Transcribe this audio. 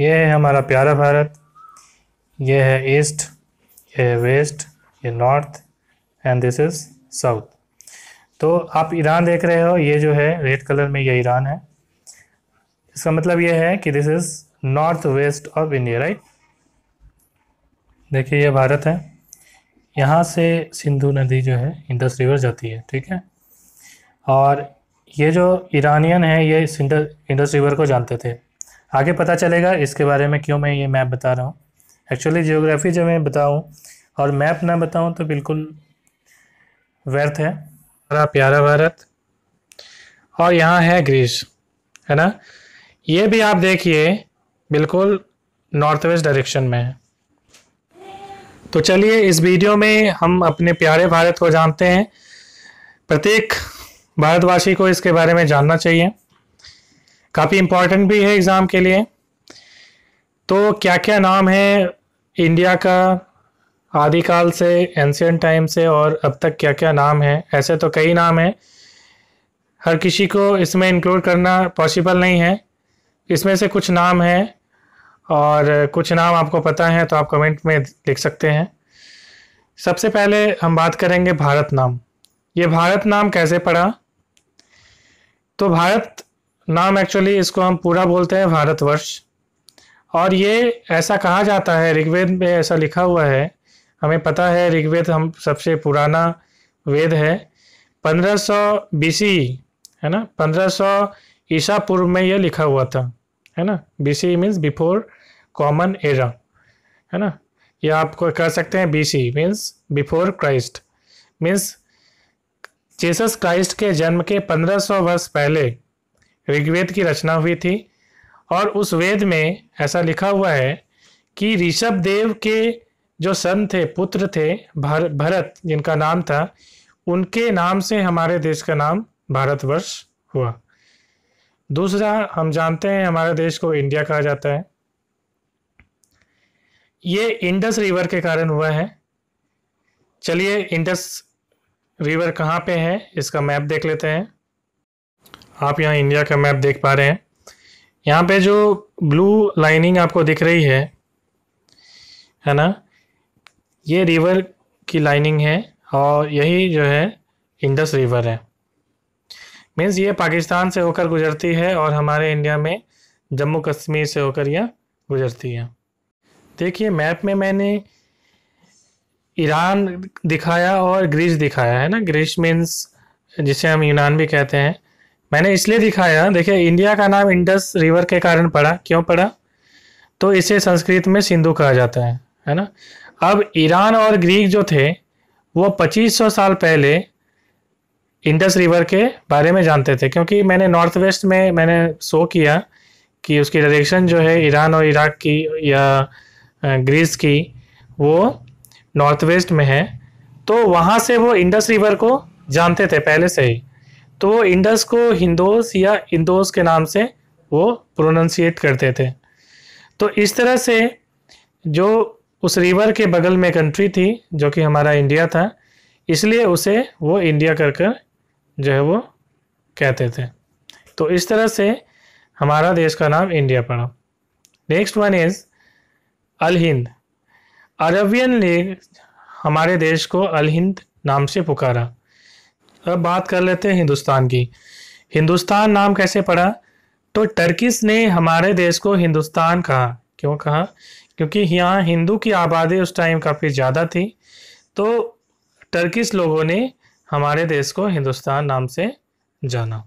ये है हमारा प्यारा भारत ये है ईस्ट ये है वेस्ट ये north and this is south तो आप ईरान देख रहे हो ये जो है रेड कलर में ये ईरान है इसका मतलब ये है कि this is north west of India right देखिए ये भारत है यहाँ से सिंधु नदी जो है इंडस रिवर जाती है ठीक है और ये जो ईरानियन है ये इंडस रिवर को जानते थे आगे पता चलेगा इसके बारे में क्यों मैं ये मैप बता रहा हूँ एक्चुअली जियोग्राफी जब मैं बताऊँ और मैप ना बताऊँ तो बिल्कुल व्यर्थ है हमारा प्यारा भारत और यहाँ है ग्रीस है ना ये भी आप देखिए बिल्कुल नॉर्थ वेस्ट डायरेक्शन में है तो चलिए इस वीडियो में हम अपने प्यारे भारत को जानते हैं प्रत्येक भारतवासी को इसके बारे में जानना चाहिए काफ़ी इंपॉर्टेंट भी है एग्ज़ाम के लिए तो क्या क्या नाम है इंडिया का आदिकाल से एंशियन टाइम से और अब तक क्या क्या नाम है ऐसे तो कई नाम हैं हर किसी को इसमें इंक्लूड करना पॉसिबल नहीं है इसमें से कुछ नाम है और कुछ नाम आपको पता है तो आप कमेंट में लिख सकते हैं सबसे पहले हम बात करेंगे भारत नाम ये भारत नाम कैसे पड़ा तो भारत नाम एक्चुअली इसको हम पूरा बोलते हैं भारतवर्ष और ये ऐसा कहा जाता है ऋग्वेद में ऐसा लिखा हुआ है हमें पता है ऋग्वेद हम सबसे पुराना वेद है 1500 सौ है ना 1500 सौ ईसा पूर्व में यह लिखा हुआ था है ना B C means before common era है ना ये आप कह सकते हैं B C means before Christ means Jesus Christ के जन्म के 1500 वर्ष पहले ऋग्वेद की रचना हुई थी और उस वेद में ऐसा लिखा हुआ है कि ऋषभ देव के जो सन थे पुत्र थे भर, भरत जिनका नाम था उनके नाम से हमारे देश का नाम भारतवर्ष हुआ दूसरा हम जानते हैं हमारे देश को इंडिया कहा जाता है ये इंडस रिवर के कारण हुआ है चलिए इंडस रिवर कहाँ पे है इसका मैप देख लेते हैं आप यहाँ इंडिया का मैप देख पा रहे हैं यहाँ पे जो ब्लू लाइनिंग आपको दिख रही है है ना ये रिवर की लाइनिंग है और यही जो है इंडस रिवर है मीन्स ये पाकिस्तान से होकर गुजरती है और हमारे इंडिया में जम्मू कश्मीर से होकर यह गुजरती है देखिए मैप में मैंने ईरान दिखाया और ग्रीस दिखाया है ना ग्रीस मीन्स जिसे हम यूनान भी कहते हैं मैंने इसलिए दिखाया देखिए इंडिया का नाम इंडस रिवर के कारण पड़ा क्यों पड़ा तो इसे संस्कृत में सिंधु कहा जाता है है ना अब ईरान और ग्रीक जो थे वो 2500 साल पहले इंडस रिवर के बारे में जानते थे क्योंकि मैंने नॉर्थ वेस्ट में मैंने शो किया कि उसकी डायरेक्शन जो है ईरान और इराक की या ग्रीस की वो नॉर्थ वेस्ट में है तो वहाँ से वो इंडस रिवर को जानते थे पहले से ही तो वो इंडस को हिंदोस या इंदोस के नाम से वो प्रोनंसिएट करते थे तो इस तरह से जो उस रिवर के बगल में कंट्री थी जो कि हमारा इंडिया था इसलिए उसे वो इंडिया कर कर जो है वो कहते थे तो इस तरह से हमारा देश का नाम इंडिया पड़ा next one is Al Hind Arabian ने हमारे देश को अल हिंद नाम से पुकारा अब बात कर लेते हैं हिंदुस्तान की हिंदुस्तान नाम कैसे पड़ा तो टर्किस ने हमारे देश को हिंदुस्तान कहा क्यों कहा क्योंकि यहाँ हिंदू की आबादी उस टाइम काफ़ी ज़्यादा थी तो टर्किस लोगों ने हमारे देश को हिंदुस्तान नाम से जाना